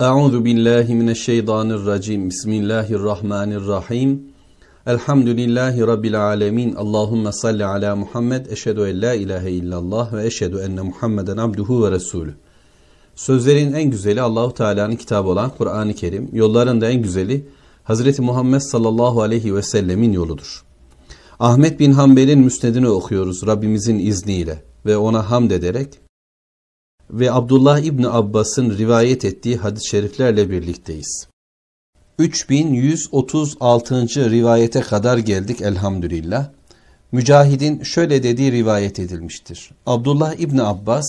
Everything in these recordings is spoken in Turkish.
Euzu billahi mineşşeytanirracim. Bismillahirrahmanirrahim. Elhamdülillahi rabbil alamin. Allahumme salli ala Muhammed. Eşhedü en la ilahe illallah ve eşhedü enne Muhammeden abduhu ve resulü. Sözlerin en güzeli Allahu Teala'nın kitabı olan Kur'an-ı Kerim. Yolların da en güzeli Hazreti Muhammed sallallahu aleyhi ve sellemin yoludur. Ahmet bin Hanbel'in müsnedini okuyoruz Rabbimizin izniyle ve ona hamd ederek ve Abdullah İbni Abbas'ın rivayet ettiği hadis-i şeriflerle birlikteyiz. 3136. rivayete kadar geldik elhamdülillah. Mücahid'in şöyle dediği rivayet edilmiştir. Abdullah İbni Abbas,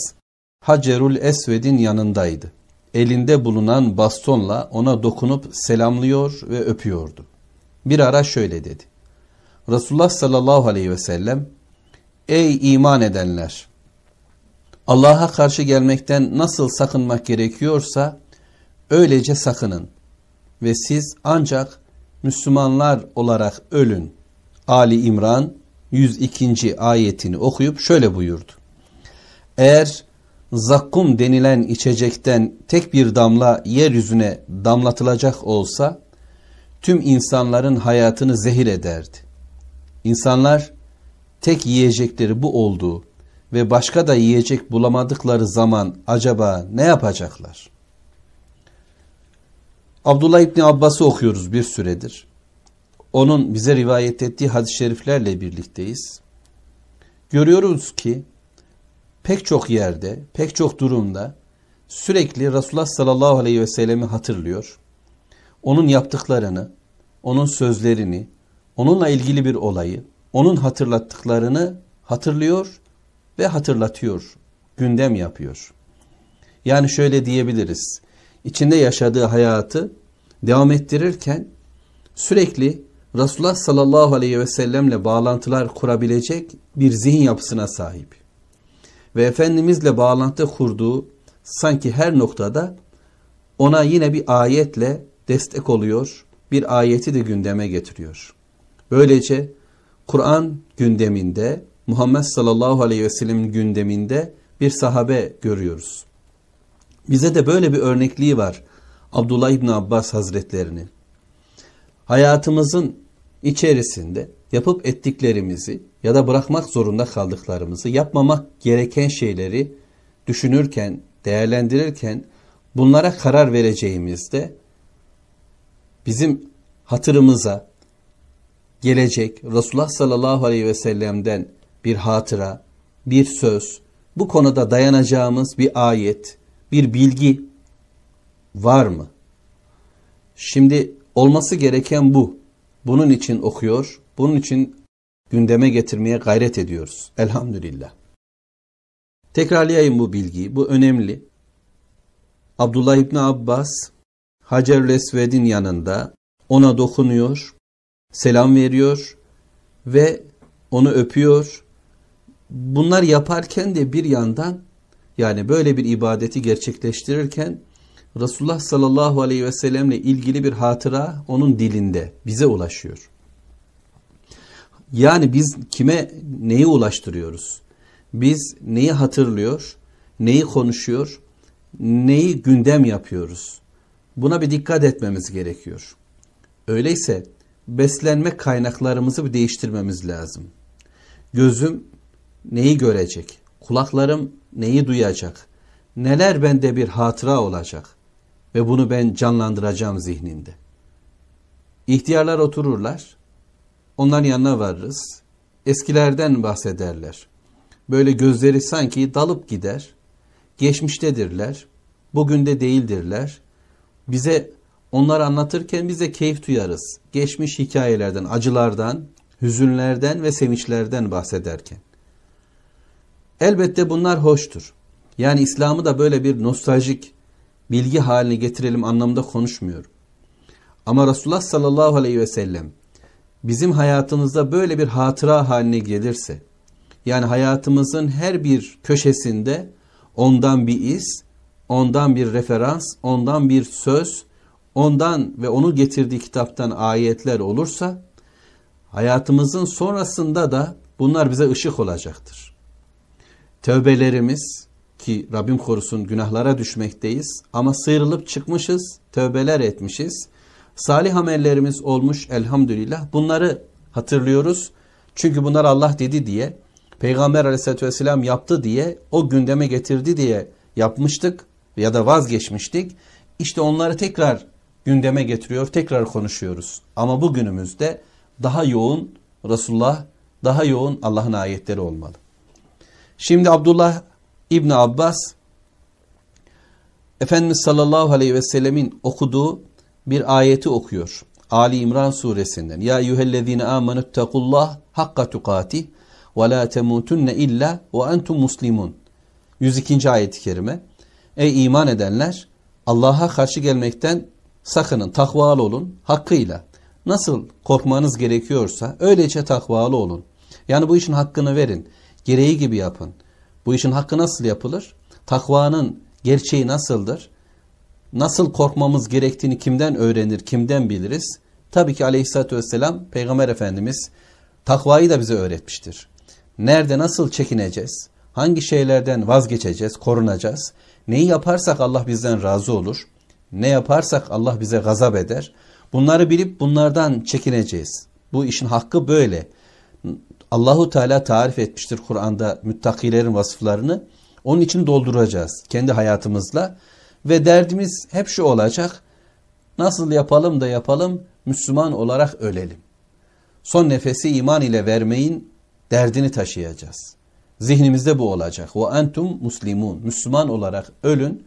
Hacerul Esved'in yanındaydı. Elinde bulunan bastonla ona dokunup selamlıyor ve öpüyordu. Bir ara şöyle dedi. Resulullah sallallahu aleyhi ve sellem, Ey iman edenler! Allah'a karşı gelmekten nasıl sakınmak gerekiyorsa öylece sakının ve siz ancak Müslümanlar olarak ölün. Ali İmran 102. ayetini okuyup şöyle buyurdu. Eğer zakkum denilen içecekten tek bir damla yeryüzüne damlatılacak olsa tüm insanların hayatını zehir ederdi. İnsanlar tek yiyecekleri bu olduğu ve başka da yiyecek bulamadıkları zaman acaba ne yapacaklar? Abdullah İbni Abbas'ı okuyoruz bir süredir. Onun bize rivayet ettiği hadis-i şeriflerle birlikteyiz. Görüyoruz ki pek çok yerde, pek çok durumda sürekli Resulullah sallallahu aleyhi ve sellemi hatırlıyor. Onun yaptıklarını, onun sözlerini, onunla ilgili bir olayı, onun hatırlattıklarını hatırlıyor ve hatırlatıyor, gündem yapıyor. Yani şöyle diyebiliriz. İçinde yaşadığı hayatı devam ettirirken sürekli Resulullah sallallahu aleyhi ve sellemle bağlantılar kurabilecek bir zihin yapısına sahip. Ve Efendimizle bağlantı kurduğu sanki her noktada ona yine bir ayetle destek oluyor, bir ayeti de gündeme getiriyor. Böylece Kur'an gündeminde Muhammed sallallahu aleyhi ve sellem gündeminde bir sahabe görüyoruz. Bize de böyle bir örnekliği var Abdullah İbni Abbas Hazretlerini. Hayatımızın içerisinde yapıp ettiklerimizi ya da bırakmak zorunda kaldıklarımızı, yapmamak gereken şeyleri düşünürken, değerlendirirken bunlara karar vereceğimizde bizim hatırımıza gelecek Resulullah sallallahu aleyhi ve sellem'den bir hatıra, bir söz, bu konuda dayanacağımız bir ayet, bir bilgi var mı? Şimdi olması gereken bu. Bunun için okuyor, bunun için gündeme getirmeye gayret ediyoruz. Elhamdülillah. Tekrarlayayım bu bilgiyi, bu önemli. Abdullah İbni Abbas, Hacer Lesved'in yanında ona dokunuyor, selam veriyor ve onu öpüyor bunlar yaparken de bir yandan yani böyle bir ibadeti gerçekleştirirken Resulullah sallallahu aleyhi ve sellemle ilgili bir hatıra onun dilinde bize ulaşıyor. Yani biz kime neyi ulaştırıyoruz? Biz neyi hatırlıyor, neyi konuşuyor, neyi gündem yapıyoruz? Buna bir dikkat etmemiz gerekiyor. Öyleyse beslenme kaynaklarımızı bir değiştirmemiz lazım. Gözüm neyi görecek? Kulaklarım neyi duyacak? Neler bende bir hatıra olacak? Ve bunu ben canlandıracağım zihnimde. İhtiyarlar otururlar. Onların yanına varırız. Eskilerden bahsederler. Böyle gözleri sanki dalıp gider. Geçmiştedirler. Bugün de değildirler. Bize onlar anlatırken bize keyif duyarız. Geçmiş hikayelerden, acılardan, hüzünlerden ve sevinçlerden bahsederken. Elbette bunlar hoştur. Yani İslam'ı da böyle bir nostaljik bilgi haline getirelim anlamda konuşmuyorum. Ama Resulullah sallallahu aleyhi ve sellem bizim hayatımızda böyle bir hatıra haline gelirse yani hayatımızın her bir köşesinde ondan bir iz, ondan bir referans, ondan bir söz, ondan ve onu getirdiği kitaptan ayetler olursa hayatımızın sonrasında da bunlar bize ışık olacaktır tövbelerimiz ki Rabbim korusun günahlara düşmekteyiz ama sıyrılıp çıkmışız, tövbeler etmişiz. Salih amellerimiz olmuş elhamdülillah. Bunları hatırlıyoruz. Çünkü bunlar Allah dedi diye, Peygamber aleyhissalatü vesselam yaptı diye, o gündeme getirdi diye yapmıştık ya da vazgeçmiştik. İşte onları tekrar gündeme getiriyor, tekrar konuşuyoruz. Ama bugünümüzde daha yoğun Resulullah, daha yoğun Allah'ın ayetleri olmalı. Şimdi Abdullah İbni Abbas Efendimiz sallallahu aleyhi ve sellemin okuduğu bir ayeti okuyor. Ali İmran suresinden. Ya eyyühellezine amanuttakullah hakka tukatih ve la temutunne illa ve entum muslimun. 102. ayet-i kerime. Ey iman edenler Allah'a karşı gelmekten sakının takvalı olun hakkıyla. Nasıl korkmanız gerekiyorsa öylece takvalı olun. Yani bu işin hakkını verin. Gereği gibi yapın. Bu işin hakkı nasıl yapılır? Takvanın gerçeği nasıldır? Nasıl korkmamız gerektiğini kimden öğrenir, kimden biliriz? Tabii ki aleyhissalatü vesselam Peygamber Efendimiz takvayı da bize öğretmiştir. Nerede nasıl çekineceğiz? Hangi şeylerden vazgeçeceğiz, korunacağız? Neyi yaparsak Allah bizden razı olur. Ne yaparsak Allah bize gazap eder. Bunları bilip bunlardan çekineceğiz. Bu işin hakkı böyle. Allahu Teala tarif etmiştir Kur'an'da müttakilerin vasıflarını. Onun için dolduracağız kendi hayatımızla ve derdimiz hep şu olacak. Nasıl yapalım da yapalım Müslüman olarak ölelim. Son nefesi iman ile vermeyin derdini taşıyacağız. Zihnimizde bu olacak. Ve entum muslimun. Müslüman olarak ölün.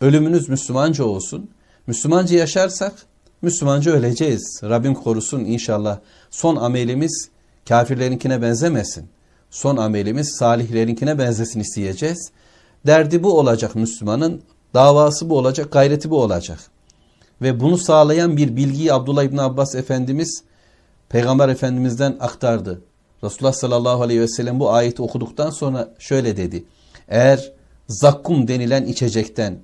Ölümünüz Müslümanca olsun. Müslümanca yaşarsak Müslümanca öleceğiz. Rabbim korusun inşallah. Son amelimiz Kafirlerinkine benzemesin. Son amelimiz salihlerinkine benzesin isteyeceğiz. Derdi bu olacak Müslümanın. Davası bu olacak, gayreti bu olacak. Ve bunu sağlayan bir bilgiyi Abdullah İbni Abbas Efendimiz Peygamber Efendimiz'den aktardı. Resulullah sallallahu aleyhi ve sellem bu ayeti okuduktan sonra şöyle dedi. Eğer zakkum denilen içecekten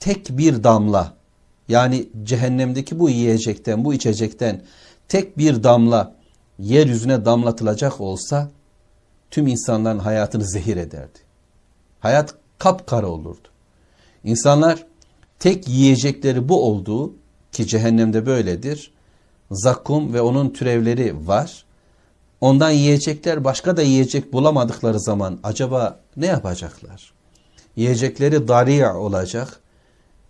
tek bir damla yani cehennemdeki bu yiyecekten bu içecekten tek bir damla yeryüzüne damlatılacak olsa tüm insanların hayatını zehir ederdi. Hayat kapkara olurdu. İnsanlar tek yiyecekleri bu olduğu ki cehennemde böyledir. Zakkum ve onun türevleri var. Ondan yiyecekler başka da yiyecek bulamadıkları zaman acaba ne yapacaklar? Yiyecekleri dariya olacak,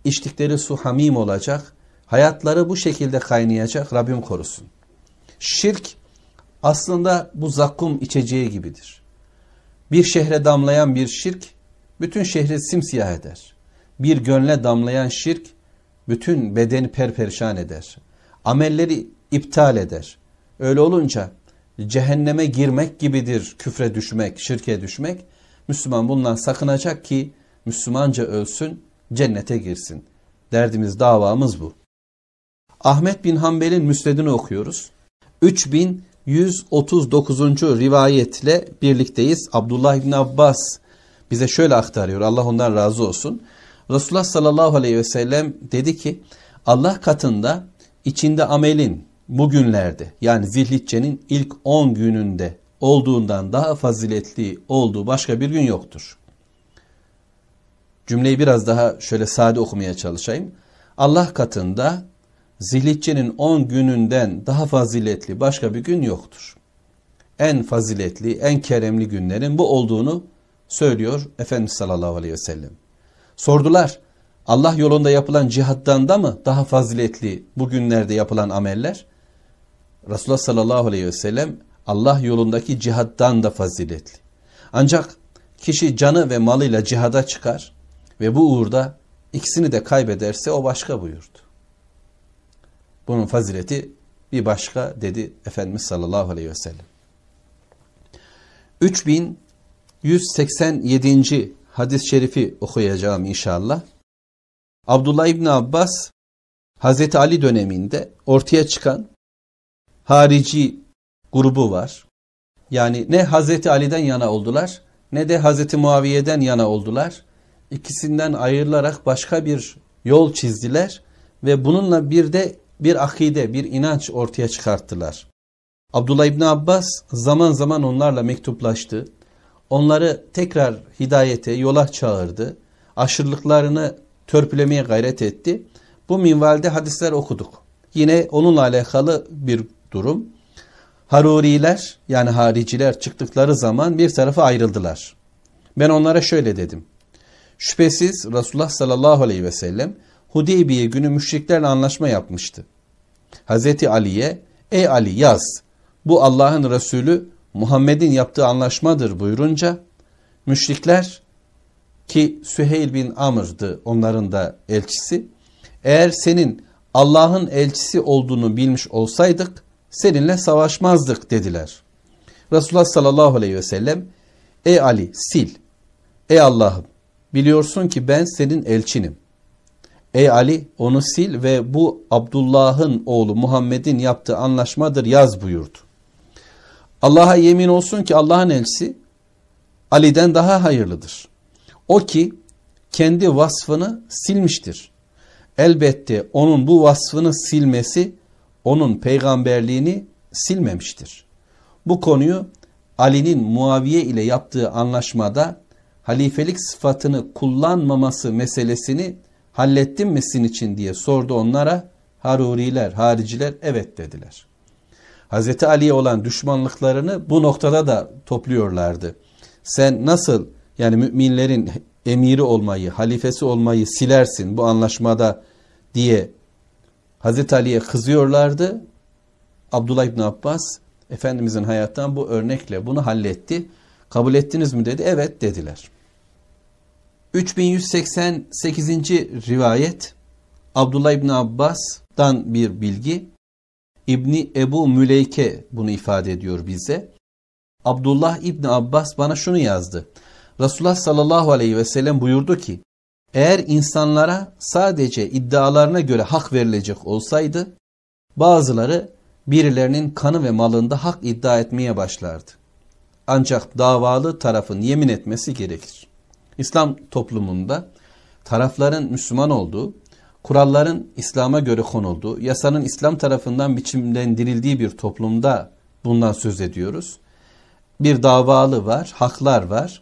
içtikleri su hamim olacak, hayatları bu şekilde kaynayacak Rabbim korusun. Şirk aslında bu zakkum içeceği gibidir. Bir şehre damlayan bir şirk bütün şehri simsiyah eder. Bir gönle damlayan şirk bütün bedeni perperişan eder. Amelleri iptal eder. Öyle olunca cehenneme girmek gibidir küfre düşmek, şirke düşmek. Müslüman bundan sakınacak ki Müslümanca ölsün, cennete girsin. Derdimiz, davamız bu. Ahmet bin Hanbel'in müstedini okuyoruz. 3000 139. rivayetle birlikteyiz. Abdullah İbni Abbas bize şöyle aktarıyor. Allah ondan razı olsun. Resulullah sallallahu aleyhi ve sellem dedi ki Allah katında içinde amelin bugünlerde yani zilhiccenin ilk 10 gününde olduğundan daha faziletli olduğu başka bir gün yoktur. Cümleyi biraz daha şöyle sade okumaya çalışayım. Allah katında zilhiccenin 10 gününden daha faziletli başka bir gün yoktur. En faziletli, en keremli günlerin bu olduğunu söylüyor Efendimiz sallallahu aleyhi ve sellem. Sordular Allah yolunda yapılan cihattan da mı daha faziletli bu günlerde yapılan ameller? Resulullah sallallahu aleyhi ve sellem Allah yolundaki cihattan da faziletli. Ancak kişi canı ve malıyla cihada çıkar ve bu uğurda ikisini de kaybederse o başka buyurdu. Bunun fazileti bir başka dedi Efendimiz sallallahu aleyhi ve sellem. 3187. hadis-i şerifi okuyacağım inşallah. Abdullah İbni Abbas Hazreti Ali döneminde ortaya çıkan harici grubu var. Yani ne Hazreti Ali'den yana oldular ne de Hazreti Muaviye'den yana oldular. İkisinden ayrılarak başka bir yol çizdiler ve bununla bir de bir akide, bir inanç ortaya çıkarttılar. Abdullah İbni Abbas zaman zaman onlarla mektuplaştı. Onları tekrar hidayete, yola çağırdı. Aşırılıklarını törpülemeye gayret etti. Bu minvalde hadisler okuduk. Yine onunla alakalı bir durum. Haruriler yani hariciler çıktıkları zaman bir tarafa ayrıldılar. Ben onlara şöyle dedim. Şüphesiz Resulullah sallallahu aleyhi ve sellem Hudeybiye günü müşriklerle anlaşma yapmıştı. Hazreti Ali'ye ey Ali yaz bu Allah'ın Resulü Muhammed'in yaptığı anlaşmadır buyurunca müşrikler ki Süheyl bin Amr'dı onların da elçisi eğer senin Allah'ın elçisi olduğunu bilmiş olsaydık seninle savaşmazdık dediler. Resulullah sallallahu aleyhi ve sellem ey Ali sil ey Allah'ım biliyorsun ki ben senin elçinim Ey Ali onu sil ve bu Abdullah'ın oğlu Muhammed'in yaptığı anlaşmadır yaz buyurdu. Allah'a yemin olsun ki Allah'ın elçisi Ali'den daha hayırlıdır. O ki kendi vasfını silmiştir. Elbette onun bu vasfını silmesi onun peygamberliğini silmemiştir. Bu konuyu Ali'nin Muaviye ile yaptığı anlaşmada halifelik sıfatını kullanmaması meselesini Hallettin mi sizin için diye sordu onlara. Haruriler, hariciler evet dediler. Hazreti Ali'ye olan düşmanlıklarını bu noktada da topluyorlardı. Sen nasıl yani müminlerin emiri olmayı, halifesi olmayı silersin bu anlaşmada diye Hz. Ali'ye kızıyorlardı. Abdullah İbni Abbas Efendimizin hayattan bu örnekle bunu halletti. Kabul ettiniz mi dedi. Evet dediler. 3188. rivayet Abdullah İbni Abbas'dan bir bilgi. İbni Ebu Müleyke bunu ifade ediyor bize. Abdullah İbni Abbas bana şunu yazdı. Resulullah sallallahu aleyhi ve sellem buyurdu ki eğer insanlara sadece iddialarına göre hak verilecek olsaydı bazıları birilerinin kanı ve malında hak iddia etmeye başlardı. Ancak davalı tarafın yemin etmesi gerekir. İslam toplumunda tarafların Müslüman olduğu, kuralların İslam'a göre konulduğu, yasanın İslam tarafından biçimlendirildiği bir toplumda bundan söz ediyoruz. Bir davalı var, haklar var.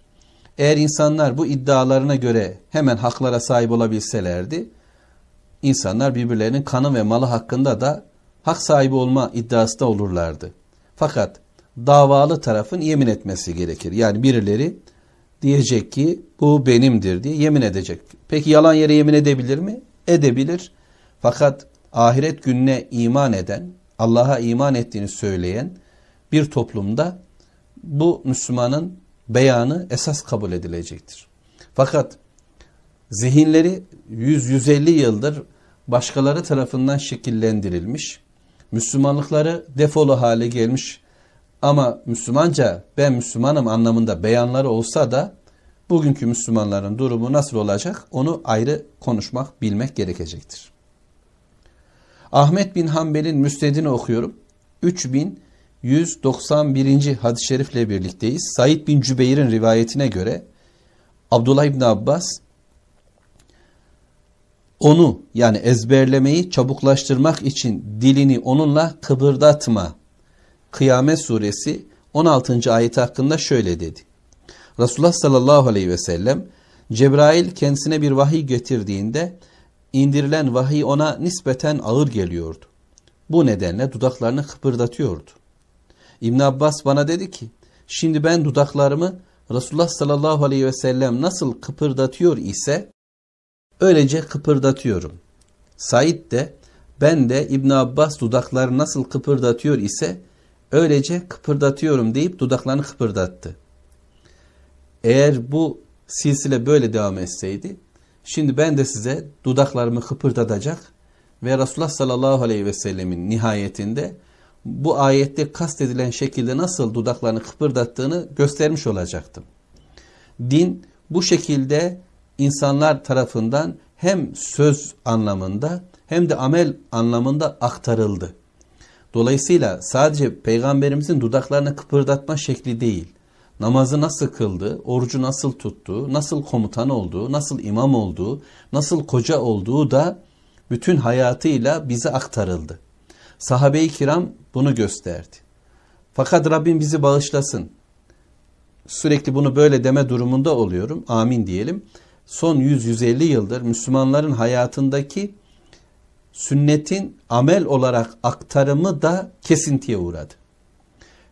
Eğer insanlar bu iddialarına göre hemen haklara sahip olabilselerdi, insanlar birbirlerinin kanı ve malı hakkında da hak sahibi olma iddiasında olurlardı. Fakat davalı tarafın yemin etmesi gerekir. Yani birileri diyecek ki bu benimdir diye yemin edecek. Peki yalan yere yemin edebilir mi? Edebilir. Fakat ahiret gününe iman eden, Allah'a iman ettiğini söyleyen bir toplumda bu Müslümanın beyanı esas kabul edilecektir. Fakat zihinleri 100-150 yıldır başkaları tarafından şekillendirilmiş, Müslümanlıkları defolu hale gelmiş ama Müslümanca ben Müslümanım anlamında beyanları olsa da bugünkü Müslümanların durumu nasıl olacak onu ayrı konuşmak, bilmek gerekecektir. Ahmet bin Hanbel'in müstedini okuyorum. 3191. hadis-i şerifle birlikteyiz. Said bin Cübeyr'in rivayetine göre Abdullah İbni Abbas onu yani ezberlemeyi çabuklaştırmak için dilini onunla kıpırdatma Kıyamet suresi 16. ayet hakkında şöyle dedi. Resulullah sallallahu aleyhi ve sellem Cebrail kendisine bir vahiy getirdiğinde indirilen vahiy ona nispeten ağır geliyordu. Bu nedenle dudaklarını kıpırdatıyordu. İbn Abbas bana dedi ki şimdi ben dudaklarımı Resulullah sallallahu aleyhi ve sellem nasıl kıpırdatıyor ise öylece kıpırdatıyorum. Said de ben de İbn Abbas dudakları nasıl kıpırdatıyor ise Öylece kıpırdatıyorum deyip dudaklarını kıpırdattı. Eğer bu silsile böyle devam etseydi, şimdi ben de size dudaklarımı kıpırdatacak ve Resulullah sallallahu aleyhi ve sellemin nihayetinde bu ayette kastedilen şekilde nasıl dudaklarını kıpırdattığını göstermiş olacaktım. Din bu şekilde insanlar tarafından hem söz anlamında hem de amel anlamında aktarıldı. Dolayısıyla sadece peygamberimizin dudaklarını kıpırdatma şekli değil, namazı nasıl kıldı, orucu nasıl tuttu, nasıl komutan olduğu, nasıl imam olduğu, nasıl koca olduğu da bütün hayatıyla bize aktarıldı. Sahabe-i kiram bunu gösterdi. Fakat Rabbim bizi bağışlasın. Sürekli bunu böyle deme durumunda oluyorum. Amin diyelim. Son 100-150 yıldır Müslümanların hayatındaki sünnetin amel olarak aktarımı da kesintiye uğradı.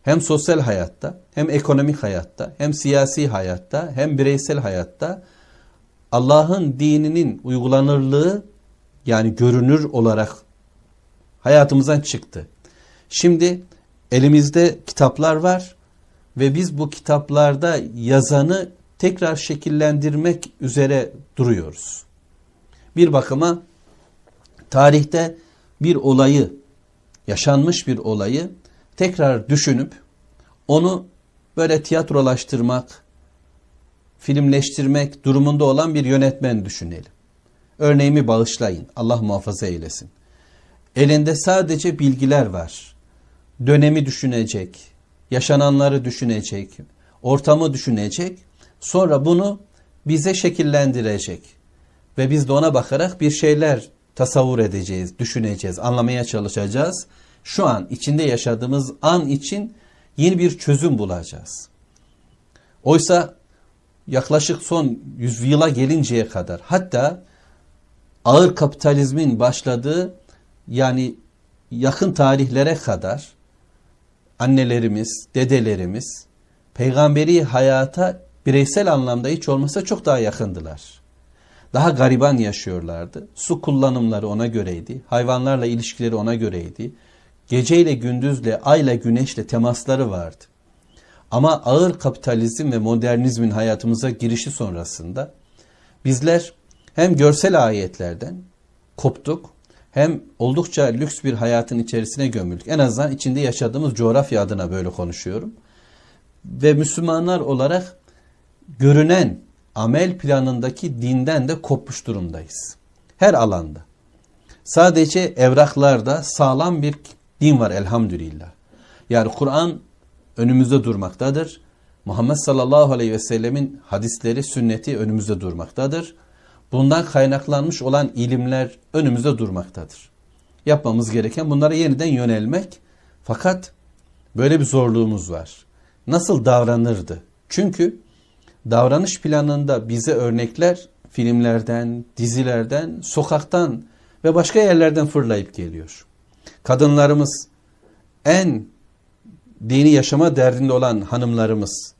Hem sosyal hayatta, hem ekonomik hayatta, hem siyasi hayatta, hem bireysel hayatta Allah'ın dininin uygulanırlığı yani görünür olarak hayatımızdan çıktı. Şimdi elimizde kitaplar var ve biz bu kitaplarda yazanı tekrar şekillendirmek üzere duruyoruz. Bir bakıma tarihte bir olayı, yaşanmış bir olayı tekrar düşünüp onu böyle tiyatrolaştırmak, filmleştirmek durumunda olan bir yönetmen düşünelim. Örneğimi bağışlayın, Allah muhafaza eylesin. Elinde sadece bilgiler var. Dönemi düşünecek, yaşananları düşünecek, ortamı düşünecek. Sonra bunu bize şekillendirecek. Ve biz de ona bakarak bir şeyler tasavvur edeceğiz, düşüneceğiz, anlamaya çalışacağız. Şu an içinde yaşadığımız an için yeni bir çözüm bulacağız. Oysa yaklaşık son yüzyıla gelinceye kadar hatta ağır kapitalizmin başladığı yani yakın tarihlere kadar annelerimiz, dedelerimiz peygamberi hayata bireysel anlamda hiç olmasa çok daha yakındılar daha gariban yaşıyorlardı. Su kullanımları ona göreydi. Hayvanlarla ilişkileri ona göreydi. Geceyle gündüzle, ayla güneşle temasları vardı. Ama ağır kapitalizm ve modernizmin hayatımıza girişi sonrasında bizler hem görsel ayetlerden koptuk hem oldukça lüks bir hayatın içerisine gömüldük. En azından içinde yaşadığımız coğrafya adına böyle konuşuyorum. Ve Müslümanlar olarak görünen amel planındaki dinden de kopmuş durumdayız. Her alanda. Sadece evraklarda sağlam bir din var elhamdülillah. Yani Kur'an önümüzde durmaktadır. Muhammed sallallahu aleyhi ve sellemin hadisleri, sünneti önümüzde durmaktadır. Bundan kaynaklanmış olan ilimler önümüzde durmaktadır. Yapmamız gereken bunlara yeniden yönelmek. Fakat böyle bir zorluğumuz var. Nasıl davranırdı? Çünkü davranış planında bize örnekler filmlerden, dizilerden, sokaktan ve başka yerlerden fırlayıp geliyor. Kadınlarımız en dini yaşama derdinde olan hanımlarımız,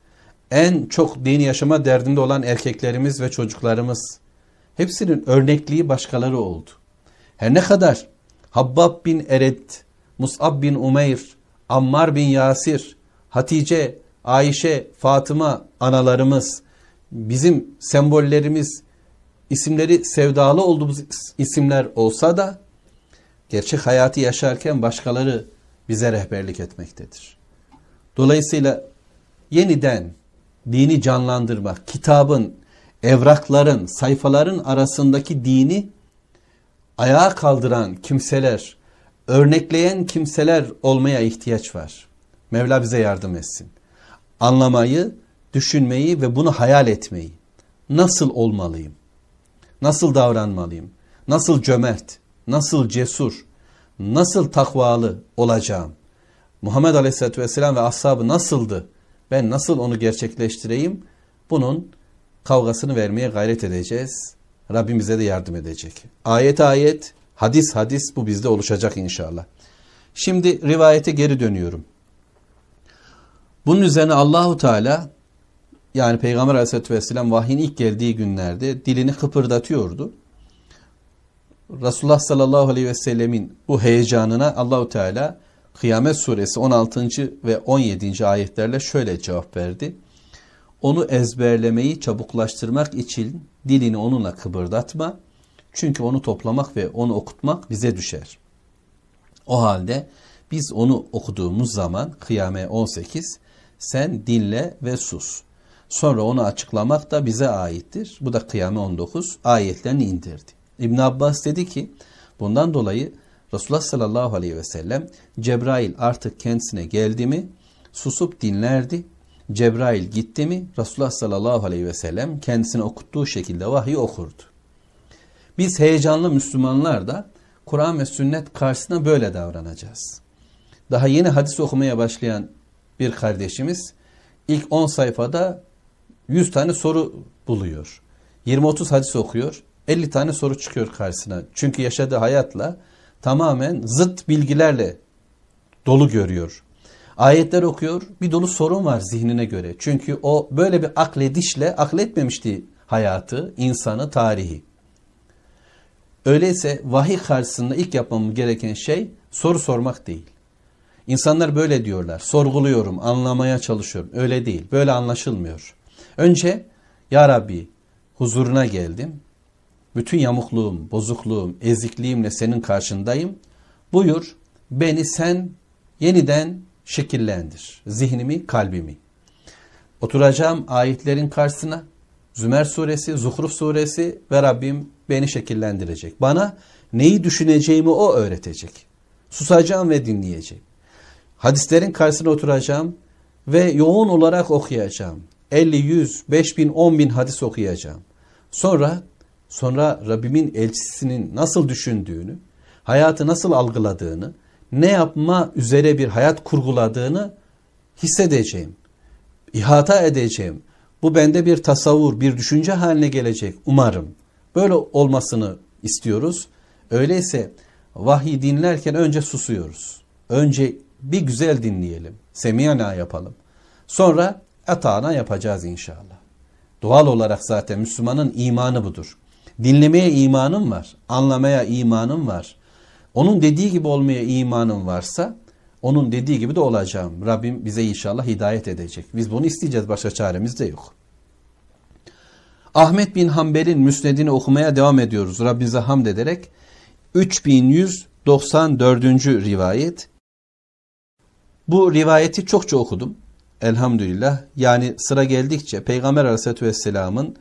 en çok dini yaşama derdinde olan erkeklerimiz ve çocuklarımız hepsinin örnekliği başkaları oldu. Her ne kadar Habbab bin Eret, Mus'ab bin Umeyr, Ammar bin Yasir, Hatice, Ayşe, Fatıma analarımız, bizim sembollerimiz, isimleri sevdalı olduğumuz isimler olsa da gerçek hayatı yaşarken başkaları bize rehberlik etmektedir. Dolayısıyla yeniden dini canlandırmak, kitabın, evrakların, sayfaların arasındaki dini ayağa kaldıran kimseler, örnekleyen kimseler olmaya ihtiyaç var. Mevla bize yardım etsin anlamayı, düşünmeyi ve bunu hayal etmeyi. Nasıl olmalıyım? Nasıl davranmalıyım? Nasıl cömert, nasıl cesur, nasıl takvalı olacağım? Muhammed Aleyhisselatü Vesselam ve ashabı nasıldı? Ben nasıl onu gerçekleştireyim? Bunun kavgasını vermeye gayret edeceğiz. Rabbimize de yardım edecek. Ayet ayet, hadis hadis bu bizde oluşacak inşallah. Şimdi rivayete geri dönüyorum. Bunun üzerine Allahu Teala yani Peygamber Aleyhisselatü Vesselam vahyin ilk geldiği günlerde dilini kıpırdatıyordu. Resulullah sallallahu aleyhi ve sellemin bu heyecanına Allahu Teala Kıyamet suresi 16. ve 17. ayetlerle şöyle cevap verdi. Onu ezberlemeyi çabuklaştırmak için dilini onunla kıpırdatma. Çünkü onu toplamak ve onu okutmak bize düşer. O halde biz onu okuduğumuz zaman Kıyame 18 sen dinle ve sus. Sonra onu açıklamak da bize aittir. Bu da Kıyame 19 ayetlerini indirdi. İbn Abbas dedi ki bundan dolayı Resulullah sallallahu aleyhi ve sellem Cebrail artık kendisine geldi mi susup dinlerdi. Cebrail gitti mi Resulullah sallallahu aleyhi ve sellem kendisine okuttuğu şekilde vahyi okurdu. Biz heyecanlı Müslümanlar da Kur'an ve sünnet karşısında böyle davranacağız. Daha yeni hadis okumaya başlayan bir kardeşimiz ilk 10 sayfada 100 tane soru buluyor. 20-30 hadis okuyor. 50 tane soru çıkıyor karşısına. Çünkü yaşadığı hayatla tamamen zıt bilgilerle dolu görüyor. Ayetler okuyor. Bir dolu sorun var zihnine göre. Çünkü o böyle bir akledişle akletmemişti hayatı, insanı, tarihi. Öyleyse vahiy karşısında ilk yapmam gereken şey soru sormak değil. İnsanlar böyle diyorlar. Sorguluyorum, anlamaya çalışıyorum. Öyle değil. Böyle anlaşılmıyor. Önce Ya Rabbi huzuruna geldim. Bütün yamukluğum, bozukluğum, ezikliğimle senin karşındayım. Buyur beni sen yeniden şekillendir. Zihnimi, kalbimi. Oturacağım ayetlerin karşısına Zümer suresi, Zuhruf suresi ve Rabbim beni şekillendirecek. Bana neyi düşüneceğimi o öğretecek. Susacağım ve dinleyeceğim hadislerin karşısına oturacağım ve yoğun olarak okuyacağım. 50, 100, 5 bin, 10 bin hadis okuyacağım. Sonra sonra Rabbimin elçisinin nasıl düşündüğünü, hayatı nasıl algıladığını, ne yapma üzere bir hayat kurguladığını hissedeceğim. İhata edeceğim. Bu bende bir tasavvur, bir düşünce haline gelecek umarım. Böyle olmasını istiyoruz. Öyleyse vahiy dinlerken önce susuyoruz. Önce bir güzel dinleyelim. Semiyana yapalım. Sonra etana yapacağız inşallah. Doğal olarak zaten Müslümanın imanı budur. Dinlemeye imanım var. Anlamaya imanım var. Onun dediği gibi olmaya imanım varsa onun dediği gibi de olacağım. Rabbim bize inşallah hidayet edecek. Biz bunu isteyeceğiz. Başka çaremiz de yok. Ahmet bin Hanbel'in müsnedini okumaya devam ediyoruz. Rabbimize hamd ederek 3194. rivayet bu rivayeti çokça okudum. Elhamdülillah. Yani sıra geldikçe Peygamber Aleyhisselatü Vesselam'ın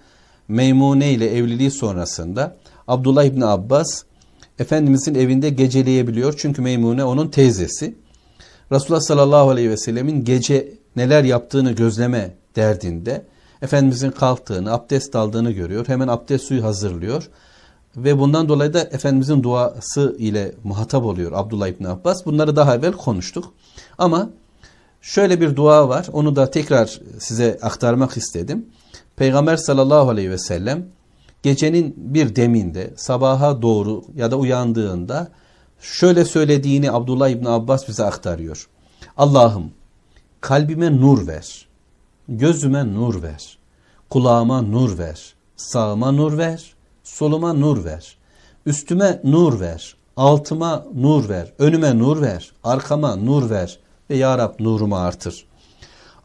Meymune ile evliliği sonrasında Abdullah İbni Abbas Efendimizin evinde geceleyebiliyor. Çünkü Meymune onun teyzesi. Resulullah sallallahu aleyhi ve sellemin gece neler yaptığını gözleme derdinde Efendimizin kalktığını, abdest aldığını görüyor. Hemen abdest suyu hazırlıyor. Ve bundan dolayı da Efendimizin duası ile muhatap oluyor Abdullah İbni Abbas. Bunları daha evvel konuştuk. Ama şöyle bir dua var. Onu da tekrar size aktarmak istedim. Peygamber sallallahu aleyhi ve sellem gecenin bir deminde sabaha doğru ya da uyandığında şöyle söylediğini Abdullah İbni Abbas bize aktarıyor. Allah'ım kalbime nur ver, gözüme nur ver, kulağıma nur ver, sağıma nur ver, soluma nur ver, üstüme nur ver, altıma nur ver, önüme nur ver, arkama nur ver, ve Ya Rab nurumu artır.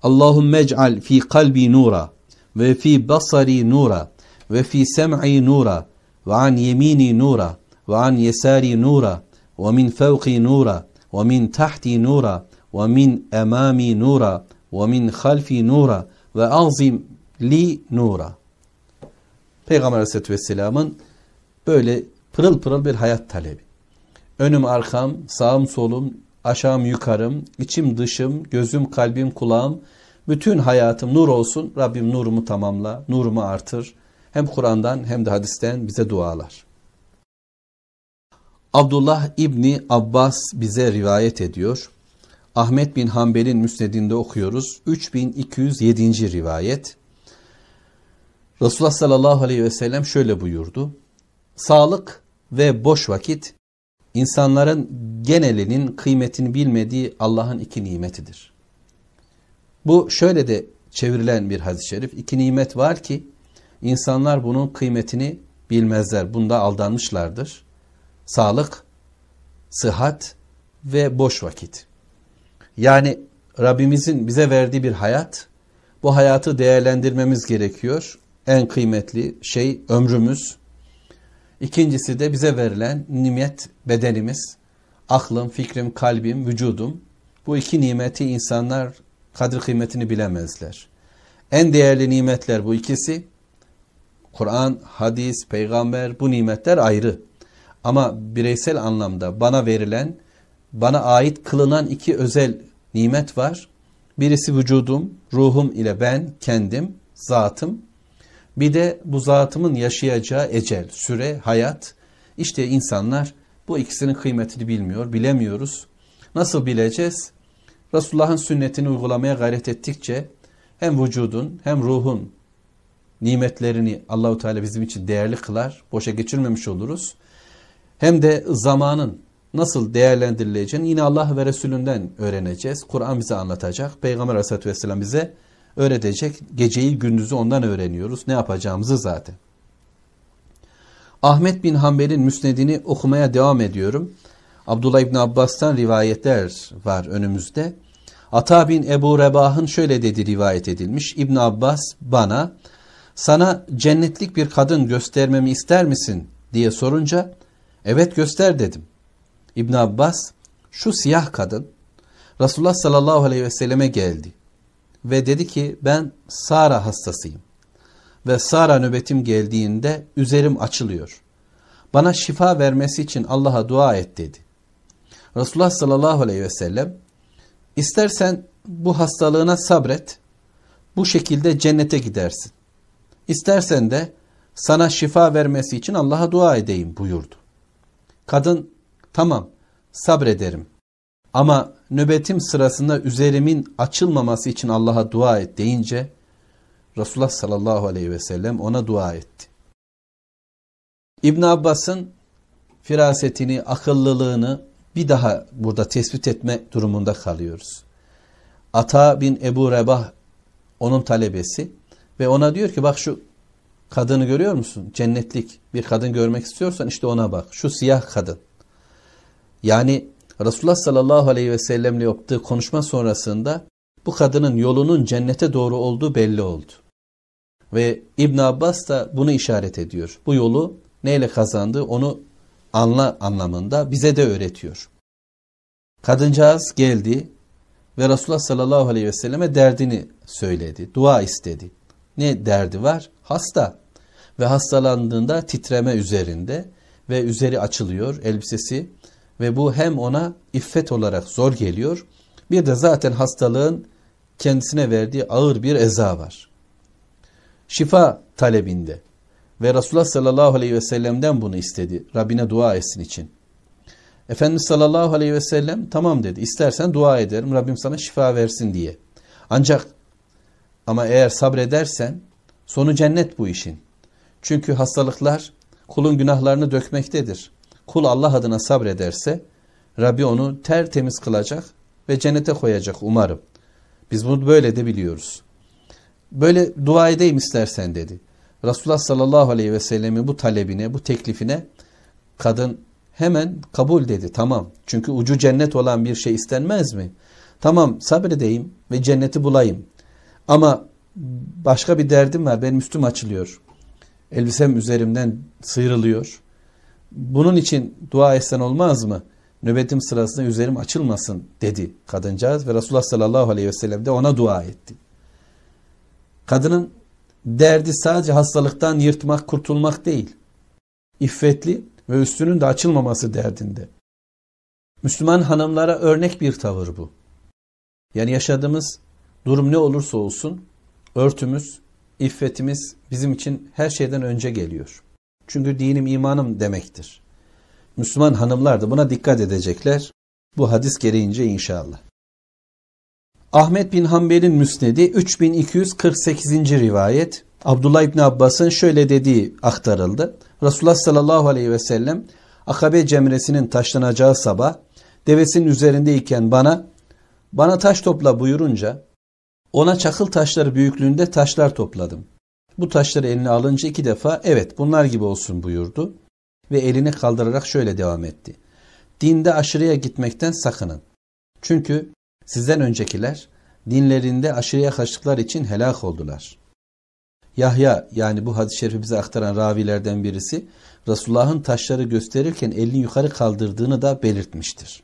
Allahümme ec'al fi kalbi nura ve fi basari nura ve fi sem'i nura ve an yemini nura ve an yesari nura ve min fevki nura ve min tahti nura ve min emami nura ve min halfi nura ve azim li nura. Peygamber Aleyhisselatü Vesselam'ın böyle pırıl pırıl bir hayat talebi. Önüm arkam, sağım solum, aşağım yukarım, içim dışım, gözüm kalbim kulağım, bütün hayatım nur olsun. Rabbim nurumu tamamla, nurumu artır. Hem Kur'an'dan hem de hadisten bize dualar. Abdullah İbni Abbas bize rivayet ediyor. Ahmet bin Hanbel'in müsnedinde okuyoruz. 3207. rivayet. Resulullah sallallahu aleyhi ve sellem şöyle buyurdu. Sağlık ve boş vakit insanların genelinin kıymetini bilmediği Allah'ın iki nimetidir. Bu şöyle de çevrilen bir hadis-i şerif. İki nimet var ki insanlar bunun kıymetini bilmezler. Bunda aldanmışlardır. Sağlık, sıhhat ve boş vakit. Yani Rabbimizin bize verdiği bir hayat, bu hayatı değerlendirmemiz gerekiyor. En kıymetli şey ömrümüz, İkincisi de bize verilen nimet bedenimiz. Aklım, fikrim, kalbim, vücudum. Bu iki nimeti insanlar kadir kıymetini bilemezler. En değerli nimetler bu ikisi. Kur'an, hadis, peygamber bu nimetler ayrı. Ama bireysel anlamda bana verilen, bana ait kılınan iki özel nimet var. Birisi vücudum, ruhum ile ben, kendim, zatım. Bir de bu zatımın yaşayacağı ecel, süre, hayat. İşte insanlar bu ikisinin kıymetini bilmiyor, bilemiyoruz. Nasıl bileceğiz? Resulullah'ın sünnetini uygulamaya gayret ettikçe hem vücudun hem ruhun nimetlerini Allahu Teala bizim için değerli kılar, boşa geçirmemiş oluruz. Hem de zamanın nasıl değerlendirileceğini yine Allah ve Resulünden öğreneceğiz. Kur'an bize anlatacak. Peygamber Aleyhisselatü Vesselam bize öğretecek. Geceyi gündüzü ondan öğreniyoruz. Ne yapacağımızı zaten. Ahmet bin Hanbel'in müsnedini okumaya devam ediyorum. Abdullah İbni Abbas'tan rivayetler var önümüzde. Ata bin Ebu Rebah'ın şöyle dedi rivayet edilmiş. İbn Abbas bana sana cennetlik bir kadın göstermemi ister misin diye sorunca evet göster dedim. İbn Abbas şu siyah kadın Resulullah sallallahu aleyhi ve selleme geldi ve dedi ki ben Sara hastasıyım ve Sara nöbetim geldiğinde üzerim açılıyor. Bana şifa vermesi için Allah'a dua et dedi. Resulullah sallallahu aleyhi ve sellem istersen bu hastalığına sabret bu şekilde cennete gidersin. İstersen de sana şifa vermesi için Allah'a dua edeyim buyurdu. Kadın tamam sabrederim ama nöbetim sırasında üzerimin açılmaması için Allah'a dua et deyince Resulullah sallallahu aleyhi ve sellem ona dua etti. İbn Abbas'ın firasetini, akıllılığını bir daha burada tespit etme durumunda kalıyoruz. Ata bin Ebu Rebah onun talebesi ve ona diyor ki bak şu kadını görüyor musun? Cennetlik bir kadın görmek istiyorsan işte ona bak. Şu siyah kadın. Yani Resulullah sallallahu aleyhi ve sellemle yaptığı konuşma sonrasında bu kadının yolunun cennete doğru olduğu belli oldu. Ve İbn Abbas da bunu işaret ediyor. Bu yolu neyle kazandığı onu anla anlamında bize de öğretiyor. Kadıncağız geldi ve Resulullah sallallahu aleyhi ve selleme derdini söyledi. Dua istedi. Ne derdi var? Hasta. Ve hastalandığında titreme üzerinde ve üzeri açılıyor elbisesi ve bu hem ona iffet olarak zor geliyor. Bir de zaten hastalığın kendisine verdiği ağır bir eza var. Şifa talebinde ve Resulullah sallallahu aleyhi ve sellem'den bunu istedi. Rabbine dua etsin için. Efendimiz sallallahu aleyhi ve sellem tamam dedi. İstersen dua ederim Rabbim sana şifa versin diye. Ancak ama eğer sabredersen sonu cennet bu işin. Çünkü hastalıklar kulun günahlarını dökmektedir. Kul Allah adına sabrederse Rabbi onu tertemiz kılacak ve cennete koyacak umarım. Biz bunu böyle de biliyoruz. Böyle dua edeyim istersen dedi. Resulullah sallallahu aleyhi ve sellemin bu talebine, bu teklifine kadın hemen kabul dedi. Tamam. Çünkü ucu cennet olan bir şey istenmez mi? Tamam sabredeyim ve cenneti bulayım. Ama başka bir derdim var. Benim üstüm açılıyor. Elbisem üzerimden sıyrılıyor bunun için dua etsen olmaz mı? Nöbetim sırasında üzerim açılmasın dedi kadıncağız ve Resulullah sallallahu aleyhi ve sellem de ona dua etti. Kadının derdi sadece hastalıktan yırtmak, kurtulmak değil. İffetli ve üstünün de açılmaması derdinde. Müslüman hanımlara örnek bir tavır bu. Yani yaşadığımız durum ne olursa olsun örtümüz, iffetimiz bizim için her şeyden önce geliyor. Çünkü dinim imanım demektir. Müslüman hanımlar da buna dikkat edecekler. Bu hadis gereğince inşallah. Ahmet bin Hanbel'in müsnedi 3248. rivayet. Abdullah İbni Abbas'ın şöyle dediği aktarıldı. Resulullah sallallahu aleyhi ve sellem Akabe cemresinin taşlanacağı sabah devesinin üzerindeyken bana bana taş topla buyurunca ona çakıl taşları büyüklüğünde taşlar topladım. Bu taşları eline alınca iki defa evet bunlar gibi olsun buyurdu ve elini kaldırarak şöyle devam etti. Dinde aşırıya gitmekten sakının. Çünkü sizden öncekiler dinlerinde aşırıya kaçtıklar için helak oldular. Yahya yani bu hadis-i şerifi bize aktaran ravilerden birisi Resulullah'ın taşları gösterirken elini yukarı kaldırdığını da belirtmiştir.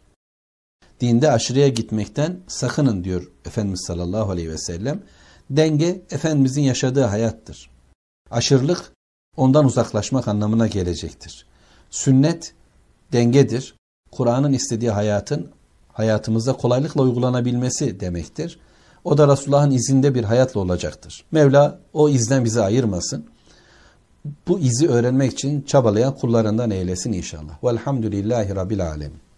Dinde aşırıya gitmekten sakının diyor Efendimiz sallallahu aleyhi ve sellem. Denge Efendimizin yaşadığı hayattır. Aşırılık ondan uzaklaşmak anlamına gelecektir. Sünnet dengedir. Kur'an'ın istediği hayatın hayatımızda kolaylıkla uygulanabilmesi demektir. O da Resulullah'ın izinde bir hayatla olacaktır. Mevla o izden bizi ayırmasın. Bu izi öğrenmek için çabalayan kullarından eylesin inşallah. Velhamdülillahi Rabbil Alemin.